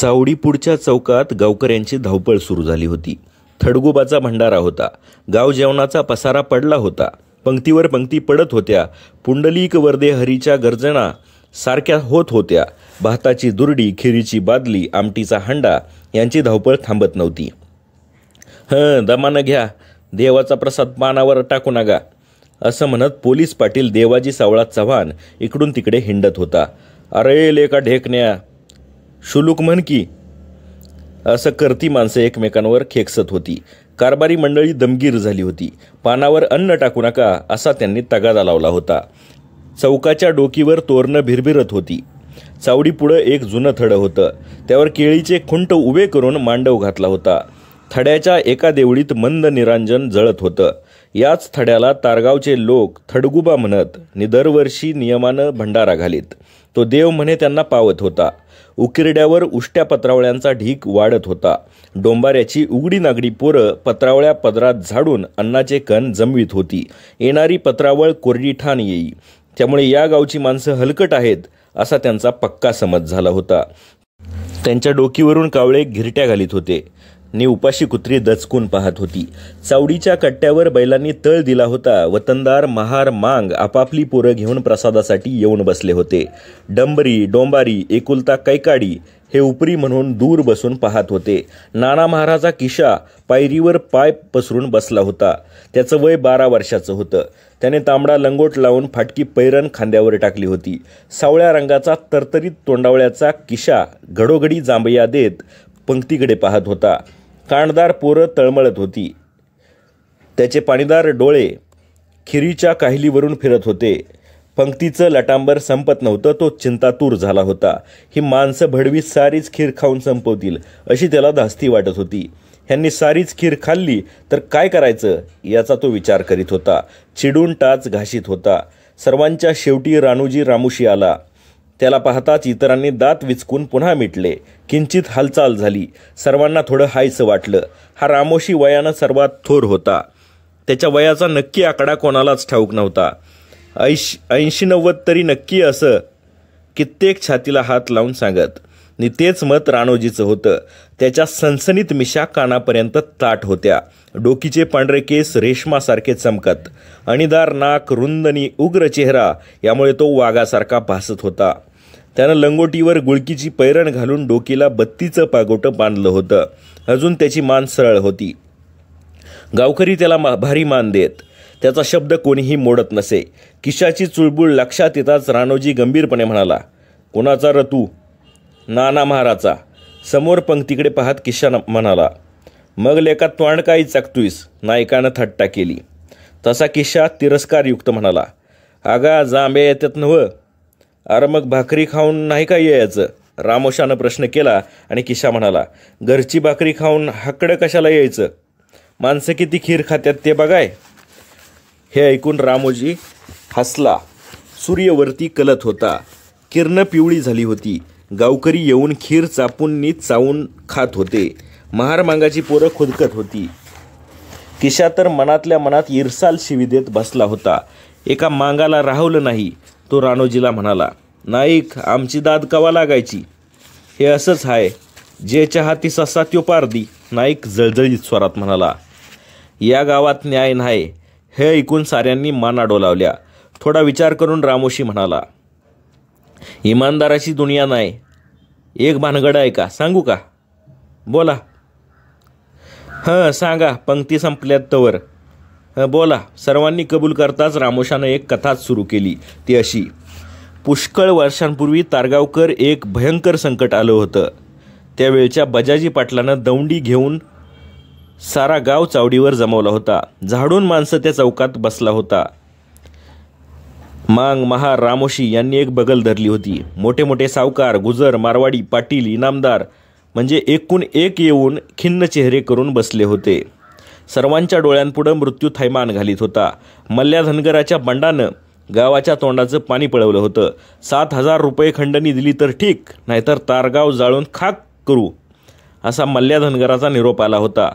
सावडीपुढच्या चौकात गावकऱ्यांची धावपळ सुरू झाली होती थडगुबाचा भंडारा होता गाव जेवणाचा पसारा पडला होता पंक्तीवर पंक्ती पडत होत्या पुंडलिक वर्दे हरीच्या गर्जना सारख्या होत होत्या भाताची दुरडी खिरीची बादली आमटीचा हंडा यांची धावपळ थांबत नव्हती हं दमानं घ्या देवाचा प्रसाद पानावर टाकू नका असं म्हणत पोलीस पाटील देवाजी सावळा चव्हाण इकडून तिकडे हिंडत होता अरे लेका ढेकण्या शुलूक म्हण की असं करती माणसं एकमेकांवर खेकसत होती कारभारी मंडळी दमगीर झाली होती पानावर अन्न टाकू नका असा त्यांनी तगादा लावला होता चौकाच्या डोकीवर तोरणं भिरभिरत होती चावडीपुढं एक जुनं थडं होतं त्यावर केळीचे खुंट उभे करून मांडव घातला होता थड्याच्या एका देवळीत मंद निरांजन जळत होतं याच थड्याला तारगावचे लोक थडगुबा म्हणत नि दरवर्षी नियमानं भंडारा घालीत तो देव म्हणे त्यांना पावत होता उकिरड्यावर उष्ट्या पत्रावळ्यांचा ढीक वाढत होता डोंबाऱ्याची उघडी नागडी पोरं पत्रावळ्या पदरात झाडून अन्नाचे कण जमवीत होती येणारी पत्रावळ कोरडी ठाण येई त्यामुळे या गावची माणसं हलकट आहेत असा त्यांचा पक्का समज झाला होता त्यांच्या डोकीवरून कावळे घिरट्या घालीत होते नी उपाशी कुत्री दचकून पाहत होती चावडीच्या कट्ट्यावर बैलांनी तळ दिला होता वतनदार महार मांग आपापली पोरं घेऊन प्रसादासाठी येऊन बसले होते डंबरी डोंबारी एकुलता कैकाडी हे उपरी म्हणून दूर बसून पाहत होते नाना महाराजा किशा पायरीवर पाय पसरून बसला होता त्याचं वय बारा वर्षाचं होतं त्याने तांबडा लंगोट लावून फाटकी पैरण खांद्यावर टाकली होती सावळ्या रंगाचा तरतरीत तोंडावळ्याचा किशा घडोघडी जांभया देत पंक्तीकडे पाहत होता कानदार पोरं तळमळत होती त्याचे पाणीदार डोळे खिरीच्या काहिलीवरून फिरत होते पंक्तीचं लटांबर संपत नव्हतं तो चिंतातूर झाला होता ही माणसं भडवी सारीच खीर खाऊन संपवतील अशी त्याला धास्ती वाटत होती ह्यांनी सारीच खीर खाल्ली तर काय करायचं याचा तो विचार करीत होता चिडून टाच घाशीत होता सर्वांच्या शेवटी रानूजी रामुशी आला त्याला पाहताच इतरांनी दात विचकून पुन्हा मिटले किंचित हालचाल झाली सर्वांना थोडं हायचं वाटलं हा रामोशी वयानं सर्वात थोर होता त्याच्या वयाचा नक्की आकडा कोणालाच ठाऊक नव्हता ऐश ऐंशी नव्वद तरी नक्की असं कित्येक छातीला हात लावून सांगत नि तेच मत राणोजीचं होतं त्याच्या सनसनीत मिशा कानापर्यंत ताट होत्या डोकीचे पांढरे केस रेशमासारखे चमकत अणिदार नाक रुंदनी उग्र चेहरा यामुळे तो वाघासारखा भासत होता त्यानं लंगोटीवर गुळकीची पैरण घालून डोकीला बत्तीचं पागोटं बांधलं होतं अजून त्याची मान सरळ होती गावकरी त्याला भारी मान देत त्याचा शब्द कोणीही मोडत नसे किशाची चुळबुळ लक्षात येताच राणोजी गंभीरपणे म्हणाला कोणाचा रतू नाना महाराचा समोर पंक्तीकडे पाहत किशा म्हणाला मग लेका त्वाण काही चकतुईस नायकानं थट्टा केली तसा किशा तिरस्कारयुक्त म्हणाला आगा जांबे येतात नव्ह अरे मग भाकरी खाऊन नाही का यायचं रामोशानं प्रश्न केला आणि किशा म्हणाला घरची भाकरी खाऊन हाकडं कशाला यायचं माणसं किती खीर खात्यात ते बघाय हे ऐकून रामोजी हसला सूर्यवरती कलत होता किरण पिवळी झाली होती गावकरी येऊन खीर चापूंनी चावून खात होते महारमांगाची पोरं खुदकत होती किशा तर मनातल्या मनात इरसाल शिवी देत बसला होता एका मांगाला राहवलं नाही तो रानोजीला म्हणाला नाईक आमची दाद कवा लागायची हे असंच आहे जे चाहती ससा त्यो पारदी नाईक जळजळीत स्वरात म्हणाला या गावात न्याय नाही हे ऐकून साऱ्यांनी मान अडोलावल्या थोडा विचार करून रामोशी म्हणाला इमानदाराची दुनिया नाही एक भानगड आहे का सांगू का बोला हां सांगा पंक्ती संपल्यात तवर बोला सर्वांनी कबूल करताच रामोशानं एक कथाच सुरू केली ती अशी पुष्कळ वर्षांपूर्वी तारगावकर एक भयंकर संकट आलं होतं त्यावेळच्या बजाजी पाटलानं दौंडी घेऊन सारा गाव चावडीवर जमवला होता झाडून माणसं त्या चौकात बसला होता मांग महार रामोशी यांनी एक बगल धरली होती मोठे मोठे सावकार गुजर मारवाडी पाटील इनामदार म्हणजे एकूण एक येऊन खिन्न चेहरे करून बसले होते सर्वांच्या डोळ्यांपुढं मृत्यू थैमान घालीत होता मल्ल्या धनगराच्या बंडानं गावाच्या तोंडाचं पाणी पळवलं होतं सात हजार रुपये खंडणी दिली तर ठीक नाहीतर तारगाव जाळून खाक करू असा मल्ल्या धनगराचा निरोप आला होता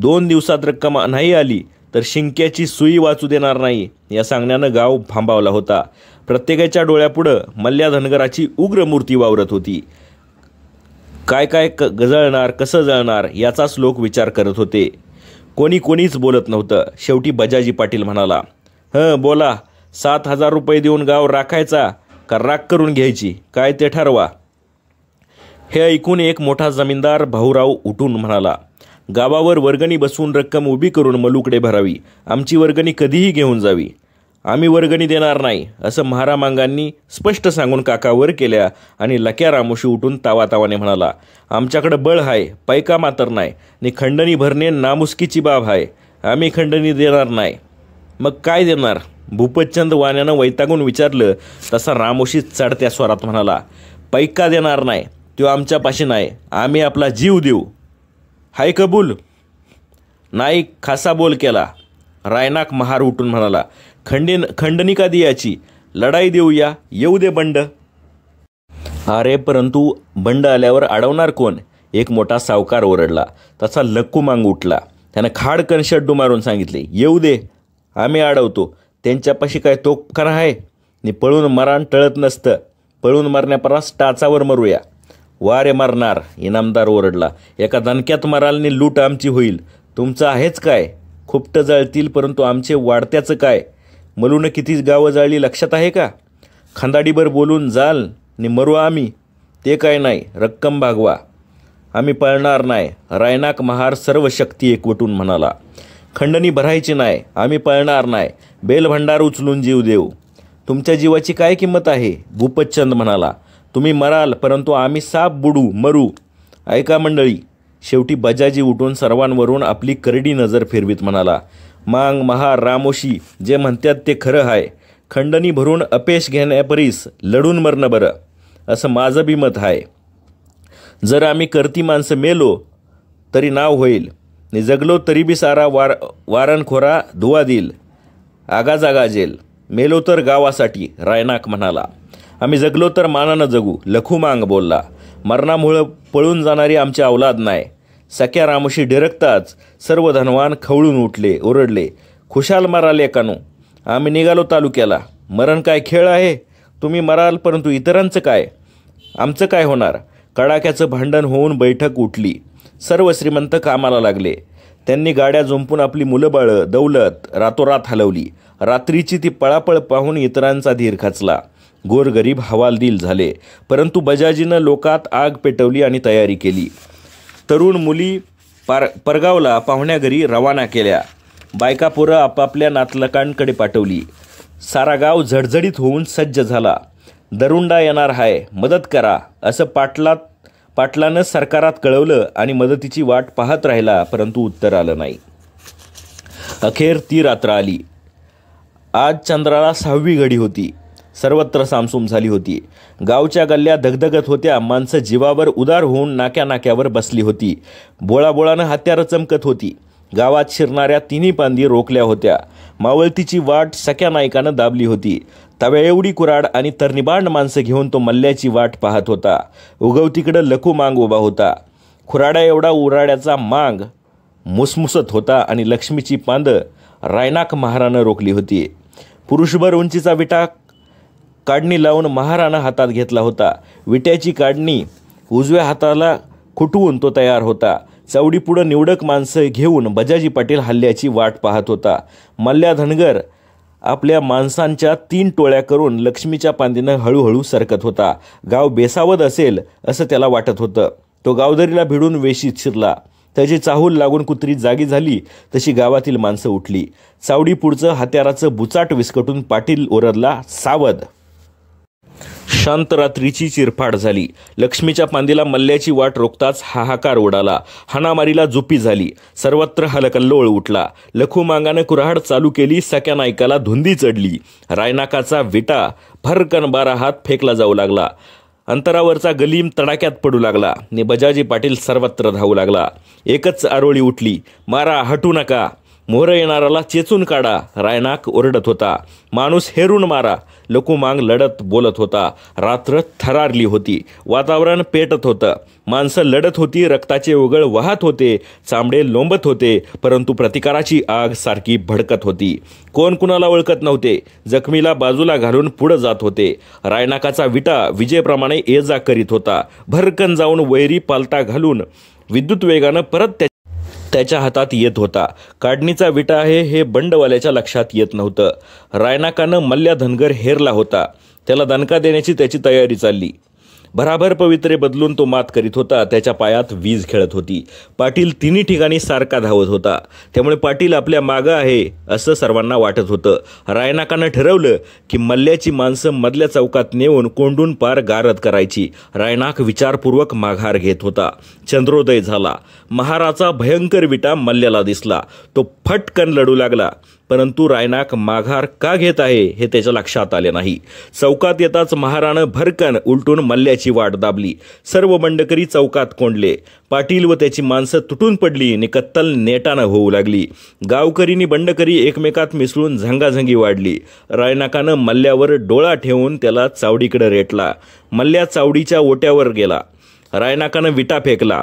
दोन दिवसात रक्कम नाही आली तर शिंक्याची सुई वाचू देणार नाही या सांगण्यानं गाव भांबावला होता प्रत्येकाच्या डोळ्यापुढं मल्ल्या धनगराची उग्र मूर्ती वावरत होती काय काय क गजळणार कसं जळणार याचाच लोक विचार करत होते कोणी कोणीच बोलत नव्हतं शेवटी बजाजी पाटील म्हणाला हं बोला सात हजार रुपये देऊन गाव राखायचा का राख करून घ्यायची काय ते ठरवा हे ऐकून एक मोठा जमीनदार भाऊराव उठून म्हणाला गावावर वर्गणी बसून रक्कम उभी करून मलूकडे भरावी आमची वर्गणी कधीही घेऊन जावी आम्ही वर्गणी देणार नाही असं महारामांगांनी स्पष्ट सांगून काकावर केल्या आणि लक्या रामोशी उठून तावातावाने म्हणाला आमच्याकडं बळ आहे पैका मातर नाही नि खंडणी भरणे नामुसकीची बाब आहे आम्ही खंडणी देणार नाही मग काय देणार भूपतचंद वाण्यानं वैतागून विचारलं तसा रामोशी चढत्या स्वरात म्हणाला पैका देणार नाही तो आमच्यापाशी नाही आम्ही आपला जीव देऊ हाय कबूल नाही खासा बोल केला रायनाक महार उठून म्हणाला खंडनी का दियाची लढाई देऊया येऊ दे बंड अरे परंतु बंड आल्यावर अडवणार कोण एक मोठा सावकार ओरडला तसा लक्कू मांग उठला त्यानं खाडकन शड्डू मारून सांगितले येऊ दे आम्ही अडवतो त्यांच्यापाशी काय तो खरा आहे नि पळून मरण टळत नसतं पळून मारण्यापरास टाचावर मरूया वारे मारणार इनामदार ओरडला एका दणक्यात नि लूट आमची होईल तुमचं आहेच काय खुपटं जळतील परंतु आमचे वाढत्याचं काय मलून किती गावं जाळली लक्षात आहे का खांदाडीभर बोलून जाल नि मरू आम्ही ते काय नाही रक्कम भागवा आम्ही पळणार नाही रायनाक महार सर्व शक्ती एकवटून म्हणाला खंडणी भरायची नाही आम्ही पळणार नाही बेलभंडार उचलून जीव देऊ तुमच्या जीवाची काय किंमत आहे भूपतचंद म्हणाला तुम्ही मराल परंतु आम्ही साप बुडू मरू ऐका मंडळी शेवटी बजाजी उठून सर्वांवरून आपली करडी नजर फिरवीत म्हणाला मांग महा रामोशी जे म्हणतात ते खरं हाय खंडणी भरून अपेश घेण्यापरीस लढून मरणं बरं असं माझं बी मत आहे जर आम्ही करती माणसं मेलो तरी नाव होईल नि जगलो तरी बी सारा वार वारणखोरा धुवा देईल आगाजागाजेल मेलो तर गावासाठी रायनाक म्हणाला आम्ही जगलो तर मानानं जगू लखू मांग बोलला मरणामुळं पळून जाणारी आमची अवलाद नाही सख्या रामोशी डिरकताच सर्व धनवान खवळून उठले ओरडले खुशाल मराल एकानो आम्ही निघालो तालुक्याला मरण काय खेळ आहे तुम्ही मराल परंतु इतरांचं काय आमचं काय होणार कडाक्याचं भांडण होऊन बैठक उठली सर्व श्रीमंत कामाला लागले त्यांनी गाड्या जुंपून आपली मुलं बाळं दौलत रातोरात हलवली रात्रीची ती पळापळ पाहून इतरांचा धीर खचला गोरगरीब हवालदिल झाले परंतु बजाजीनं लोकात आग पेटवली आणि तयारी केली तरुण मुली पार परगावला घरी रवाना केल्या पोरं आपापल्या नातलकांकडे पाठवली सारा गाव झडझडीत होऊन सज्ज झाला दरुंडा येणार हाय मदत करा असं पाटलात पाटलानं सरकारात कळवलं आणि मदतीची वाट पाहत राहिला परंतु उत्तर आलं नाही अखेर ती रात्र आली आज चंद्राला सहावी घडी होती सर्वत्र सामसूम झाली होती गावच्या गल्ल्या धगधगत होत्या माणसं जीवावर उदार होऊन नाक्या नाक्यावर बसली होती बोळाबोळानं हत्यारं चमकत होती गावात शिरणाऱ्या तिन्ही पांदी रोखल्या होत्या मावळतीची वाट सख्या नायकानं दाबली होती तव्या एवढी कुराड आणि तरनिबांड माणसं घेऊन तो मल्ल्याची वाट पाहत होता उगवतीकडं लखू मांग उभा होता खुराडा एवढा उराड्याचा मांग मुसमुसत होता आणि लक्ष्मीची पांद रायनाक महारानं रोखली होती पुरुषभर उंचीचा विटा काढणी लावून महाराणा हातात घेतला होता विट्याची काढणी उजव्या हाताला खुटवून तो तयार होता चवडीपुढं निवडक माणसं घेऊन बजाजी पाटील हल्ल्याची वाट पाहत होता मल्ल्या धनगर आपल्या माणसांच्या तीन टोळ्या करून लक्ष्मीच्या पांदीनं हळूहळू सरकत होता गाव बेसावत असेल असं त्याला वाटत होतं तो गावदरीला भिडून वेशीत शिरला त्याची चाहूल लागून कुत्री जागी झाली तशी गावातील माणसं उठली चावडीपुढचं हत्याराचं बुचाट विस्कटून पाटील ओरडला सावध शांत रात्रीची चिरफाड झाली लक्ष्मीच्या पांदीला मल्ल्याची वाट रोखताच हाहाकार उडाला हाणामारीला जुपी झाली सर्वत्र हलकल्लोळ उठला लखू मांगाने कुऱ्हाड चालू केली सक्या नायकाला धुंदी चढली रायनाकाचा विटा भरकन बारा हात फेकला जाऊ लागला अंतरावरचा गलीम तडाक्यात पडू लागला ने बजाजी पाटील सर्वत्र धावू लागला एकच आरोळी उठली मारा हटू नका मोर येणाऱ्याला चेचून काढा रायनाक ओरडत होता माणूस हेरून मारा लकुमांग लढत बोलत होता रात्र थरारली होती वातावरण पेटत होतं माणसं लढत होती रक्ताचे उगळ वाहत होते चांबडे लोंबत होते परंतु प्रतिकाराची आग सारखी भडकत होती कोण कुणाला ओळखत नव्हते जखमीला बाजूला घालून पुढं जात होते रायनाकाचा विटा विजेप्रमाणे ये जा करीत होता भरकन जाऊन वैरी पालता घालून विद्युत वेगानं परत त्या त्याच्या हातात येत होता काढणीचा विटा आहे हे बंडवाल्याच्या लक्षात येत नव्हतं रायनाकानं मल्ल्या धनगर हेरला होता त्याला दणका देण्याची त्याची तयारी चालली भराभर पवित्रे बदलून तो मात करीत होता त्याच्या पायात वीज खेळत होती पाटील तिन्ही ठिकाणी सारखा धावत होता त्यामुळे पाटील आपल्या मागं आहे असं सर्वांना वाटत होतं रायनाकानं ठरवलं की मल्ल्याची माणसं मधल्या चौकात नेऊन कोंडून पार गारद करायची रायनाक विचारपूर्वक माघार घेत होता चंद्रोदय झाला महाराचा भयंकर विटा मल्ल्याला दिसला तो फटकन लढू लागला परंतु रायनाक माघार का घेत आहे हे त्याच्या लक्षात आले नाही चौकात येताच महाराणं भरकन उलटून मल्ल्याची वाट दाबली सर्व बंडकरी चौकात कोंडले पाटील व त्याची माणसं तुटून पडली आणि कत्तल नेटानं होऊ लागली गावकरीनी बंडकरी एकमेकात मिसळून झंगाझंगी वाढली रायनाकानं मल्ल्यावर डोळा ठेवून त्याला चावडीकडे रेटला मल्ल्या चावडीच्या ओट्यावर गेला रायनाकानं विटा फेकला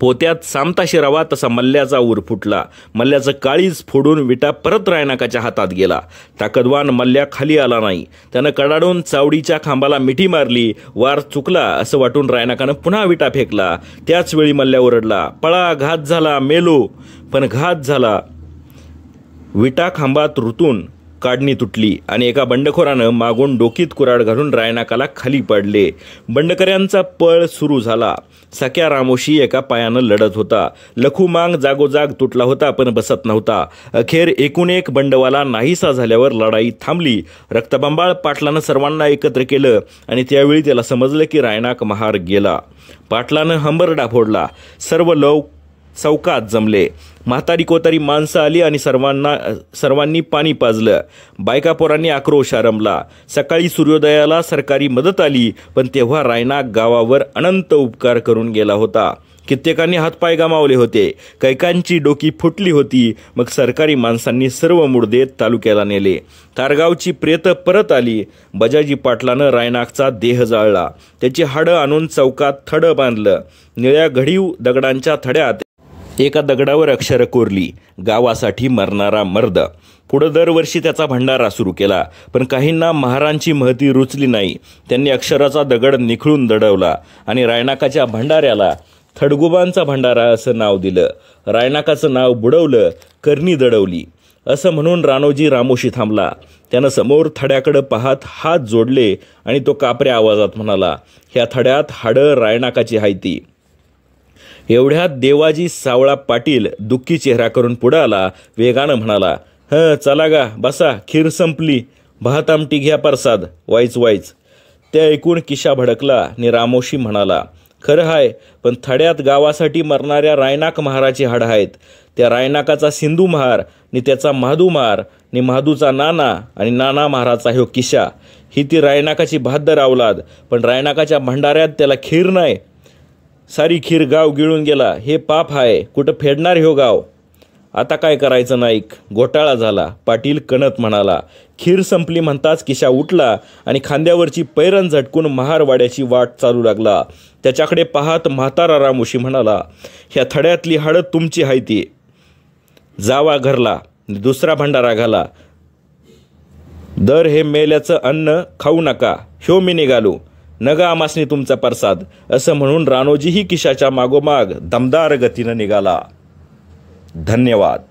पोत्यात सामता शिरावा तसा मल्ल्याचा ऊर फुटला मल्ल्याचं काळीच फोडून विटा परत रायनाकाच्या हातात गेला ताकदवान मल्ल्या खाली आला नाही त्यानं कडाडून चावडीच्या खांबाला मिठी मारली वार चुकला असं वाटून रायनाकानं पुन्हा विटा फेकला त्याचवेळी मल्ल्या ओरडला पळा घात झाला मेलो पण घात झाला विटा खांबात रुतून काढणी तुटली आणि एका बंडखोरानं मागून डोकीत कुराड घालून रायनाकाला खाली पडले बंडकऱ्यांचा पळ सुरू झाला सख्या रामोशी एका पायानं लढत होता लखुमांग मांग जागोजाग तुटला होता पण बसत नव्हता अखेर एकूण एक बंडवाला नाहीसा झाल्यावर लढाई थांबली रक्तबंबाळ पाटलानं सर्वांना एकत्र केलं आणि त्यावेळी त्याला समजलं की रायनाक महार गेला पाटलानं हंबरडा फोडला सर्व लोक चौकात जमले म्हातारी कोतारी माणसं आली आणि सर्वांना सर्वांनी पाणी पाजलं बायका पोरांनी आक्रोश आरंभला सकाळी सूर्योदयाला सरकारी मदत आली पण तेव्हा रायना गावावर अनंत उपकार करून गेला होता कित्येकांनी हातपाय गमावले होते कैकांची डोकी फुटली होती मग सरकारी माणसांनी सर्व मुडदे तालुक्याला नेले तारगावची प्रेत परत आली बजाजी पाटलानं रायनागचा देह जाळला त्याची हाडं आणून चौकात थडं बांधलं निळ्या घडीव दगडांच्या थड्यात एका दगडावर अक्षरं कोरली गावासाठी मरणारा मर्द पुढं दरवर्षी त्याचा भंडारा सुरू केला पण काहींना महारांची महती रुचली नाही त्यांनी अक्षराचा दगड निखळून दडवला आणि रायनाकाच्या भंडाऱ्याला थडगुबांचा भंडारा असं नाव दिलं रायनाकाचं नाव बुडवलं कर्णी दडवली असं म्हणून रानोजी रामोशी थांबला त्यानं समोर थड्याकडं पाहत हात जोडले आणि तो कापऱ्या आवाजात म्हणाला ह्या थड्यात हाडं रायनाकाची हायती एवढ्यात देवाजी सावळा पाटील दुःखी चेहरा करून पुढे आला वेगानं म्हणाला ह चला गा बसा खीर संपली भात आमटी घ्या परसाद वाईच वाईच त्या ऐकून किशा भडकला नि रामोशी म्हणाला खरं हाय पण थड्यात गावासाठी मरणाऱ्या रायनाक महाराची हाड आहेत त्या रायनाकाचा सिंधू महार नि त्याचा महादू महार नि महादूचा नाना आणि नाना महाराचा ह्यो किशा ही ती रायनाकाची बहादर अवलाद पण रायनाकाच्या भंडाऱ्यात त्याला खीर नाही सारी खीर गाव गिळून गेला हे पाप आहे कुठं फेडणार हो गाव आता काय करायचं नाईक घोटाळा झाला पाटील कणत म्हणाला खीर संपली म्हणताच किशा उठला आणि खांद्यावरची पैरण झटकून महारवाड्याची वाट चालू लागला त्याच्याकडे पाहत म्हातारा रामोशी म्हणाला ह्या थड्यातली हाडं तुमची हायती जावा घरला दुसरा भंडारा घाला दर हे मेल्याचं अन्न खाऊ नका ह्यो मी निघालो नगा आमासनी तुमचा प्रसाद असं म्हणून रानोजीही किशाच्या मागोमाग दमदार गतीनं निघाला धन्यवाद